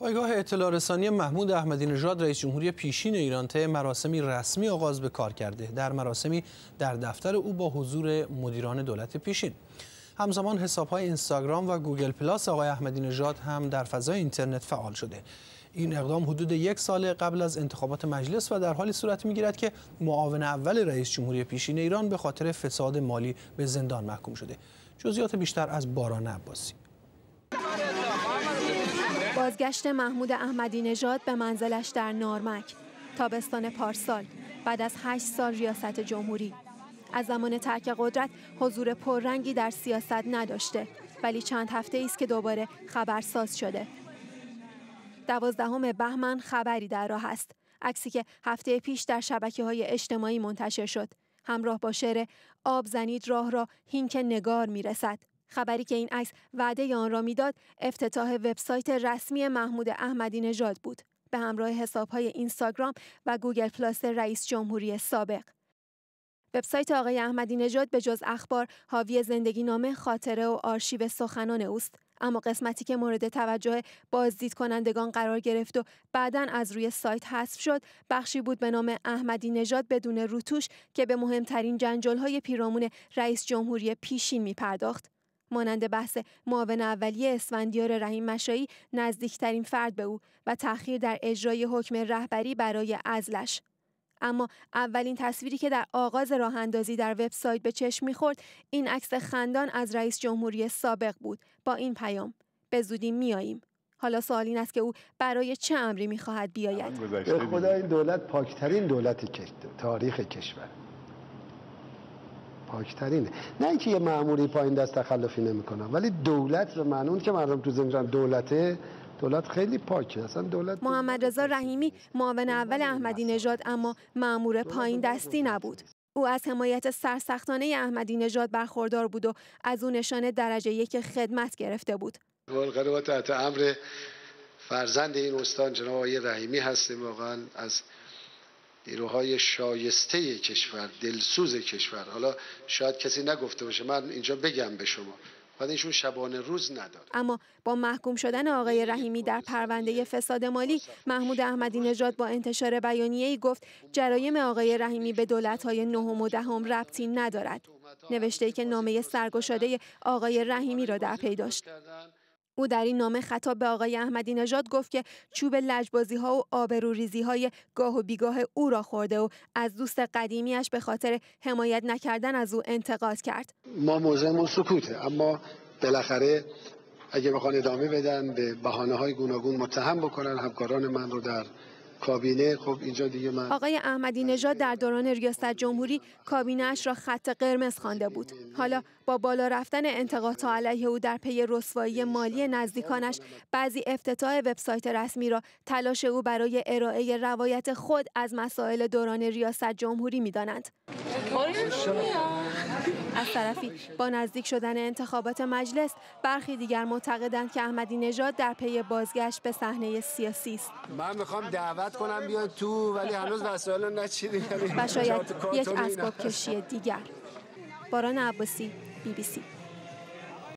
پایگاه اطلاع رسانی محمود احمدی نژاد رئیس جمهوری پیشین ایران طی مراسمی رسمی آغاز به کار کرده در مراسمی در دفتر او با حضور مدیران دولت پیشین همزمان های اینستاگرام و گوگل پلاس آقای احمدی نژاد هم در فضای اینترنت فعال شده این اقدام حدود یک سال قبل از انتخابات مجلس و در حالی صورت میگیرد که معاون اول رئیس جمهوری پیشین ایران به خاطر فساد مالی به زندان محکوم شده جزئیات بیشتر از باران عباسی بازگشت محمود احمدی نژاد به منزلش در نارمک تابستان پارسال بعد از هشت سال ریاست جمهوری از زمان ترک قدرت حضور پررنگی در سیاست نداشته ولی چند هفته ای است که دوباره خبرساز شده دوازدهم بهمن خبری در راه است عکسی که هفته پیش در شبکه های اجتماعی منتشر شد همراه با شعر آب زنید راه را هین نگار میرسد خبری که این عکس وعده آن را میداد افتتاح وبسایت رسمی محمود احمدی نژاد بود به همراه حسابهای اینستاگرام و گوگل پلاس رئیس جمهوری سابق وبسایت آقای احمدی نژاد به جز اخبار حاوی زندگی نامه خاطره و آرشیو سخنان اوست اما قسمتی که مورد توجه بازدید کنندگان قرار گرفت و بعدا از روی سایت حذف شد بخشی بود به نام احمدی نژاد بدون روتوش که به مهمترین جنجالهای پیرامون رئیس جمهوری پیشین می مانند بحث معاون اولیه اسفندیار رحیم مشایی نزدیکترین فرد به او و تأخیر در اجرای حکم رهبری برای ازلش. اما اولین تصویری که در آغاز راه اندازی در وبسایت به چشم میخورد این عکس خندان از رئیس جمهوری سابق بود با این پیام به زودی میاییم حالا سوال این است که او برای چه امری میخواهد بیاید به خدا این دولت پاکترین دولت تاریخ کشور پاکترینه نه اینکه یه معموری پایین دست تخلفی نمیکنه ولی دولت به معنون که مردم تو زنجان دولته دولت خیلی پاکه اصلا دولت محمد رضا رحیمی معاون اول احمدی نژاد اما مامور پایین دستی نبود او از حمایت سرسختانه احمدی نژاد برخوردار بود و از او نشان درجه یک خدمت گرفته بود واقعا تحت امر فرزند این استان جناب آقای رحیمی هستیم واقعا از نیروهای شایسته کشور دلسوز کشور حالا شاید کسی نگفته باشه من اینجا بگم به شما بعد ایشون شبانه روز نداره اما با محکوم شدن آقای رحیمی در پرونده فساد مالی محمود احمدی نژاد با انتشار بیانیه ای گفت جرایم آقای رحیمی به دولت‌های نهم و دهم ربطی ندارد نوشته ای که نامه سرگشاده آقای رحیمی را در پی داشت او در این نامه خطاب به آقای احمدی نژاد گفت که چوب لجبازی ها و آبروریزی های گاه و بیگاه او را خورده و از دوست قدیمیش به خاطر حمایت نکردن از او انتقاد کرد ما موضعمون سکوته اما بالاخره اگه بخوان ادامه بدن به بحانه های گوناگون متهم بکنن همکاران من رو در کابینه خب اینجا دیگه آقای احمدی نژاد در دوران ریاست جمهوری کابینه اش را خط قرمز خوانده بود حالا با بالا رفتن انتقادها علیه او در پی رسوایی مالی نزدیکانش بعضی افتتاح وبسایت رسمی را تلاش او برای ارائه روایت خود از مسائل دوران ریاست جمهوری میدانند آره از طرفی با نزدیک شدن انتخابات مجلس برخی دیگر معتقدند که احمدی نژاد در پی بازگشت به صحنه سیاسی است من میخوام دعوت کنم بیا تو ولی هنوز وسایل نچیدیم یعنی و شاید یک اسباب کشی دیگر باران عباسی بی بی سی